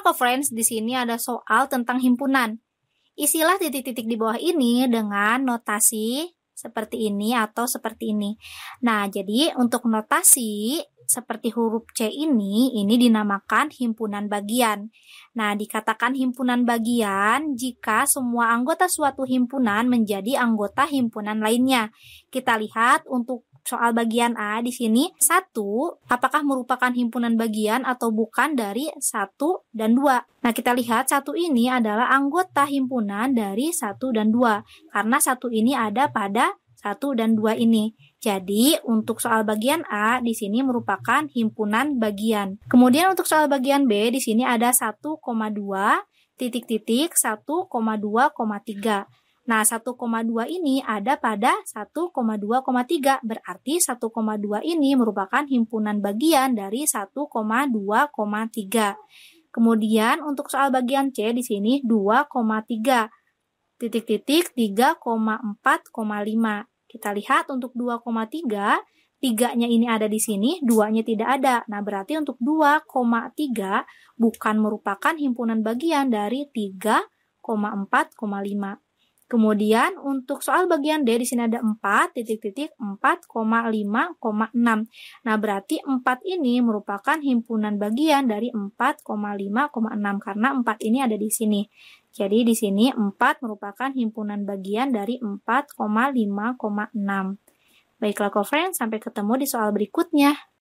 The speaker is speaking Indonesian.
ke friends, di sini ada soal tentang himpunan. Isilah titik-titik di bawah ini dengan notasi seperti ini atau seperti ini. Nah, jadi untuk notasi seperti huruf C ini, ini dinamakan himpunan bagian. Nah, dikatakan himpunan bagian jika semua anggota suatu himpunan menjadi anggota himpunan lainnya. Kita lihat untuk soal bagian A di sini satu apakah merupakan himpunan bagian atau bukan dari satu dan dua. Nah kita lihat satu ini adalah anggota himpunan dari satu dan dua karena satu ini ada pada satu dan dua ini. Jadi, untuk soal bagian A di sini merupakan himpunan bagian. Kemudian untuk soal bagian B di sini ada 1,2 titik-titik 1,2,3. Nah, 1,2 ini ada pada 1,2,3, berarti 1,2 ini merupakan himpunan bagian dari 1,2,3. Kemudian untuk soal bagian C di sini 2,3 titik-titik 3,4,5. Kita lihat untuk 2,3, 3-nya ini ada di sini, 2-nya tidak ada. Nah, berarti untuk 2,3 bukan merupakan himpunan bagian dari 3,4,5. Kemudian untuk soal bagian D di sini ada 4 titik-titik 4,5,6. Nah, berarti 4 ini merupakan himpunan bagian dari 4,5,6 karena 4 ini ada di sini. Jadi di sini 4 merupakan himpunan bagian dari 4,5,6. Baiklah, co-friends, sampai ketemu di soal berikutnya.